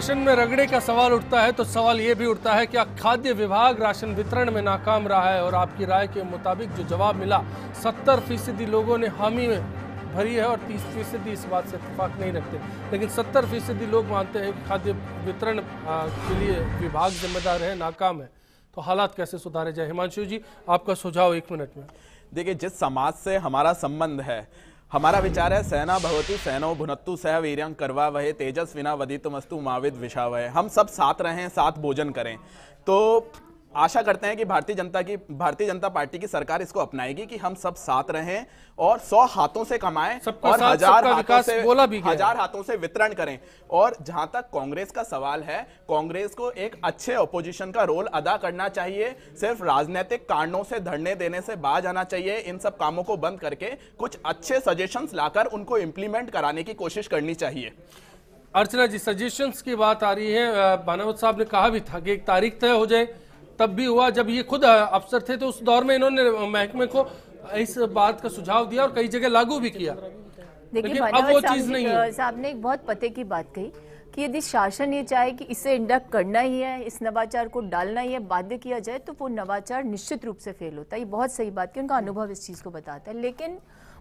Ration में रगड़े का सवाल उठता है तो सवाल ये भी उठता है क्या खाद्य विभाग राशन वितरण में नाकाम रहा है और आपकी राय के मुताबिक जो जवाब मिला सत्तर फीसदी लोगों ने हामी में भरी है और तीस फीसदी इस बात से इतफाक नहीं रखते लेकिन सत्तर फीसदी लोग मानते हैं कि खाद्य वितरण के लिए विभाग जिम्मेदार है नाकाम है तो हालात कैसे सुधारे जाए हिमांशु जी आपका सुझाव एक मिनट में देखिए जिस समाज से हमारा संबंध है हमारा विचार है सेना भवतु सैनो भुनत्तु सह वीर करवा वहे तेजस्विना वदितुमस्तु माविद वह हम सब साथ रहें साथ भोजन करें तो आशा करते हैं कि भारतीय जनता की भारतीय जनता पार्टी की सरकार इसको अपनाएगी कि हम सब साथ रहें और सौ हाथों से कमाएं और हजार हाथों से बोला भी हजार हाथों से वितरण करें और जहां तक कांग्रेस का सवाल है कांग्रेस को एक अच्छे ओपोजिशन का रोल अदा करना चाहिए सिर्फ राजनीतिक कारणों से धरने देने से बाज आना चाहिए इन सब कामों को बंद करके कुछ अच्छे सजेशन लाकर उनको इम्प्लीमेंट कराने की कोशिश करनी चाहिए अर्चना जी सजेशन की बात आ रही है मानवत साहब ने कहा भी था कि एक तारीख तय हो जाए तब भी हुआ जब ये खुद अफसर थे तो उस दौर में इन्होंने महकमे को इस बात का सुझाव दिया और कई जगह लागू भी किया देखिए अब वो चीज नहीं है साहब ने एक बहुत पते की बात कही कि यदि शासन ये चाहे कि इसे इंडक्ट करना ही है इस नवाचार को डालना ही है बाध्य किया जाए तो वो नवाचार निश्चित रूप से फेल होता है ये बहुत सही बात की उनका अनुभव इस चीज़ को बताता है लेकिन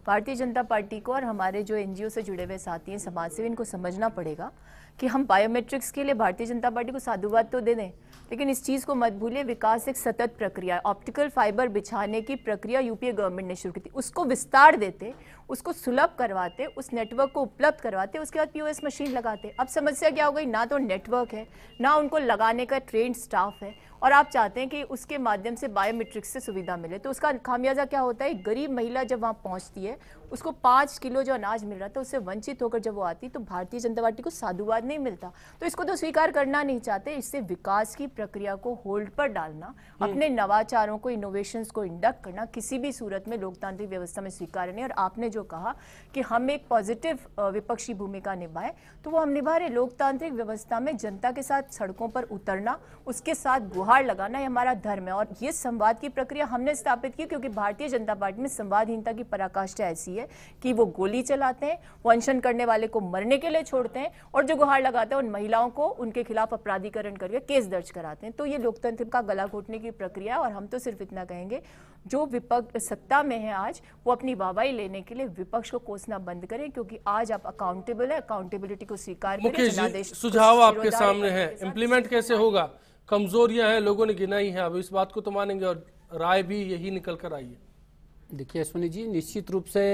भारतीय जनता पार्टी को और हमारे जो एनजीओ से जुड़े हुए साथी हैं समाज सेवी इनको समझना पड़ेगा कि हम बायोमेट्रिक्स के लिए भारतीय जनता पार्टी को साधुवाद तो दे दें लेकिन इस चीज़ को मत भूलिए विकास एक सतत प्रक्रिया है ऑप्टिकल फाइबर बिछाने की प्रक्रिया यूपीए गवर्नमेंट ने शुरू की थी उसको विस्तार देते उसको सुलभ करवाते उस नेटवर्क को उपलब्ध करवाते उसके बाद पीओएस मशीन लगाते अब समस्या क्या हो गई ना तो नेटवर्क है ना उनको लगाने का ट्रेंड स्टाफ है और आप चाहते हैं कि उसके माध्यम से बायोमेट्रिक्स से सुविधा मिले तो उसका खामियाजा क्या होता है गरीब महिला जब वहाँ पहुँचती है उसको पाँच किलो जो अनाज मिल रहा था उससे वंचित होकर जब वो आती तो भारतीय जनता पार्टी को साधुवाद नहीं मिलता तो इसको तो स्वीकार करना नहीं चाहते इससे विकास की प्रक्रिया को होल्ड पर डालना हम्म। अपने नवाचारों को इनोवेशन को इंडक्ट करना किसी भी सूरत में लोकतांत्रिक व्यवस्था में स्वीकार नहीं और आपने जो कहा कि हम एक पॉजिटिव विपक्षी भूमिका निभाएं तो वो हम निभा रहे लोकतांत्रिक व्यवस्था में जनता के साथ सड़कों पर उतरना उसके साथ गुहा गुहार लगाना ये हमारा धर्म है और ये संवाद की प्रक्रिया हमने स्थापित की क्योंकि भारतीय जनता पार्टी में संवादहीनता की पराकाष्ठा ऐसी है कि वो गोली चलाते हैं वो अनशन करने वाले को मरने के लिए छोड़ते हैं और जो गुहार लगाते हैं उन महिलाओं को उनके खिलाफ अपराधीकरण करके केस दर्ज कराते हैं तो ये लोकतंत्र का गला घोटने की प्रक्रिया है और हम तो सिर्फ इतना कहेंगे जो विपक्ष सत्ता में है आज वो अपनी वाहवाही लेने के लिए विपक्ष को कोसना बंद करें क्योंकि आज आप अकाउंटेबल है अकाउंटेबिलिटी को स्वीकार करें सुझाव आपके सामने है इम्प्लीमेंट कैसे होगा कमज़ोरियाँ हैं लोगों ने गिनाई हैं अब इस बात को तो मानेंगे और राय भी यही निकल कर आई है देखिए अश्विनी जी निश्चित रूप से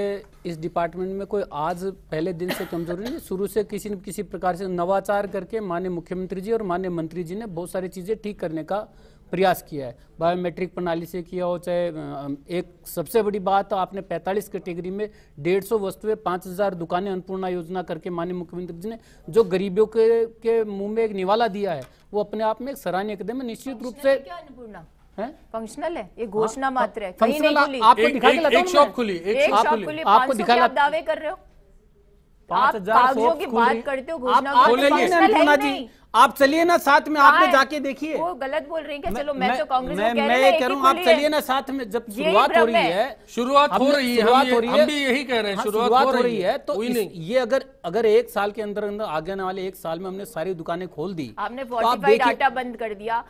इस डिपार्टमेंट में कोई आज पहले दिन से कमजोरी नहीं शुरू से किसी न किसी प्रकार से नवाचार करके माननीय मुख्यमंत्री जी और माननीय मंत्री जी ने बहुत सारी चीज़ें ठीक करने का प्रयास किया है बायोमेट्रिक प्रणाली से किया हो चाहे एक सबसे बड़ी बात तो आपने 45 कैटेगरी में 150 सौ वस्तुएं हज़ार दुकानें अन्नपूर्णा योजना करके माननीय मुख्यमंत्री जी ने जो गरीबों के के मुंह में एक निवाला दिया है वो अपने आप में एक सराहनीय कदम है निश्चित रूप से फंक्शनल है ये घोषणा हाँ। मात्र है कहीं नहीं आपको दिखा के एक शॉप खुली एक शॉप खुली आपको दिखा दावे कर रहे हो पाँच हजार की बात करते हो घोषणा आप चलिए ना साथ में आपने जाके देखिए वो गलत बोल रही है चलो मैं, तो मैं तो कांग्रेस मैं, मैं ये कह रहा हूँ आप चलिए ना साथ में जब शुरुआत हो रही है शुरुआत हो रही है हम, हो रही है भी यही कह रहे हैं हाँ, शुरुआत हो रही है तो ये अगर अगर एक साल के अंदर अंदर आगे आने वाले एक साल में हमने सारी दुकानें खोल दी तो आपने डाटा बंद कर दिया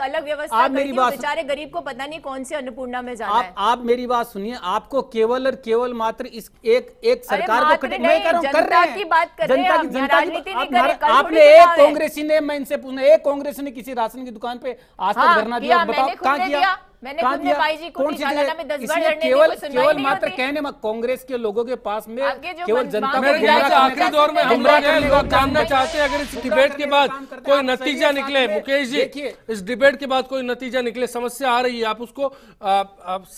अलग व्यवस्था बेचारे गरीब को पता नहीं कौन से अन्नपूर्णा में जाना आप मेरी बात सुनिए आपको केवल और केवल मात्र इस एक एक सरकार को नहीं कर कर रहे हैं जनता की जनता कर रहे आपने एक कांग्रेसी ने मैं इनसे पूछना एक कांग्रेसी ने किसी राशन की दुकान पे आज तक धरना दिया बताओ कहाँ किया मैंने कौन सी केवल केवल मात्र कहने में कांग्रेस के लोगों के पास में केवल जनता आखिरी दौर में हम जानना चाहते हैं अगर इस डिबेट के बाद कोई तो नतीजा निकले मुकेश जी इस डिबेट के बाद कोई नतीजा निकले समस्या आ रही है आप उसको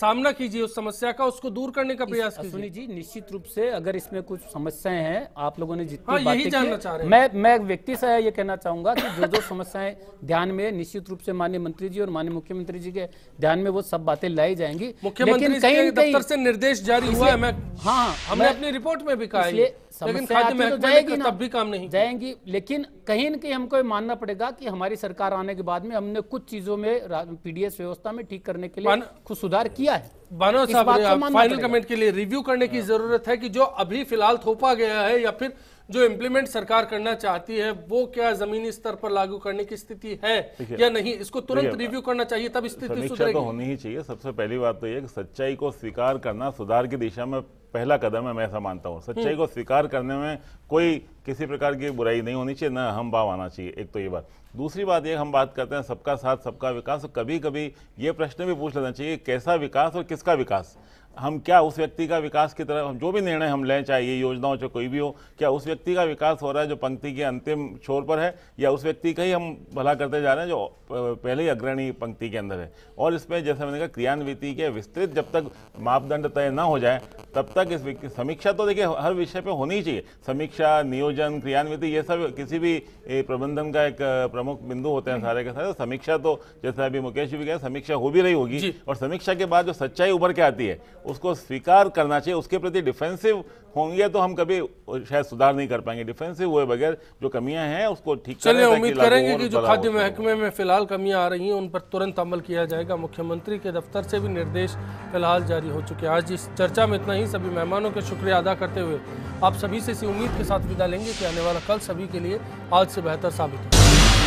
सामना कीजिए उस समस्या का उसको दूर करने का प्रयास सुनी जी निश्चित रूप से अगर इसमें कुछ समस्याएं हैं आप लोगों ने जितनी हाँ, यही जानना चाह रहे मैं मैं व्यक्ति से ये कहना चाहूंगा कि जो जो समस्याएं ध्यान में निश्चित रूप से माननीय मंत्री जी और माननीय मुख्यमंत्री जी के ध्यान बयान में वो सब बातें लाई जाएंगी मुख्यमंत्री कहीं दफ्तर से निर्देश जारी हुआ है मैं हाँ हमने अपनी रिपोर्ट में भी कहा लेकिन तो जाएगी तब भी काम नहीं जाएंगी लेकिन कहीं ना कहीं हमको मानना पड़ेगा कि हमारी सरकार आने के बाद में हमने कुछ चीजों में पीडीएस व्यवस्था में ठीक करने के लिए कुछ सुधार किया है बानो साहब फाइनल कमेंट के लिए रिव्यू करने की जरूरत है कि जो अभी फिलहाल थोपा गया है या फिर जो इम्प्लीमेंट सरकार करना चाहती है वो क्या जमीनी स्तर पर लागू करने की स्थिति है या नहीं इसको तुरंत रिव्यू करना चाहिए तब स्थिति तो सुधरेगी तो होनी ही चाहिए सबसे पहली बात तो ये सच्चाई को स्वीकार करना सुधार की दिशा में पहला कदम है मैं ऐसा मानता हूँ सच्चाई हम्म। को स्वीकार करने में कोई किसी प्रकार की बुराई नहीं होनी चाहिए ना हम भाव आना चाहिए एक तो ये बात दूसरी बात ये हम बात करते हैं सबका साथ सबका विकास कभी कभी ये प्रश्न भी पूछ लेना चाहिए कैसा विकास और किसका विकास हम क्या उस व्यक्ति का विकास की तरफ हम जो भी निर्णय हम लें चाहिए योजनाओं चाहे कोई भी हो क्या उस व्यक्ति का विकास हो रहा है जो पंक्ति के अंतिम छोर पर है या उस व्यक्ति का ही हम भला करते जा रहे हैं जो पहले ही अग्रणी पंक्ति के अंदर है और इसमें जैसे मैंने कहा क्रियान्विति के विस्तृत जब तक मापदंड तय ना हो जाए तब तक इस समीक्षा तो देखिए हर विषय पर होनी चाहिए समीक्षा नियोजन क्रियान्विति ये सब किसी भी प्रबंधन का एक प्रमुख बिंदु होते हैं हम्म। सारे के सारे समीक्षा तो जैसे अभी मुकेश जी भी कहें समीक्षा हो भी रही होगी और समीक्षा के बाद जो सच्चाई उभर के आती है उसको स्वीकार करना चाहिए उसके प्रति डिफेंसिव होंगे तो हम कभी शायद सुधार नहीं कर पाएंगे डिफेंसिव हुए बगैर जो कमियां हैं उसको ठीक चलिए उम्मीद करेंगे कि जो खाद्य महकमे में फिलहाल कमियां आ रही हैं उन पर तुरंत अमल किया जाएगा मुख्यमंत्री के दफ्तर से भी निर्देश फिलहाल जारी हो चुके हैं आज इस चर्चा में इतना ही सभी मेहमानों का शुक्रिया अदा करते हुए आप सभी से इसी उम्मीद के साथ विदा लेंगे कि आने वाला कल सभी के लिए आज से बेहतर साबित हो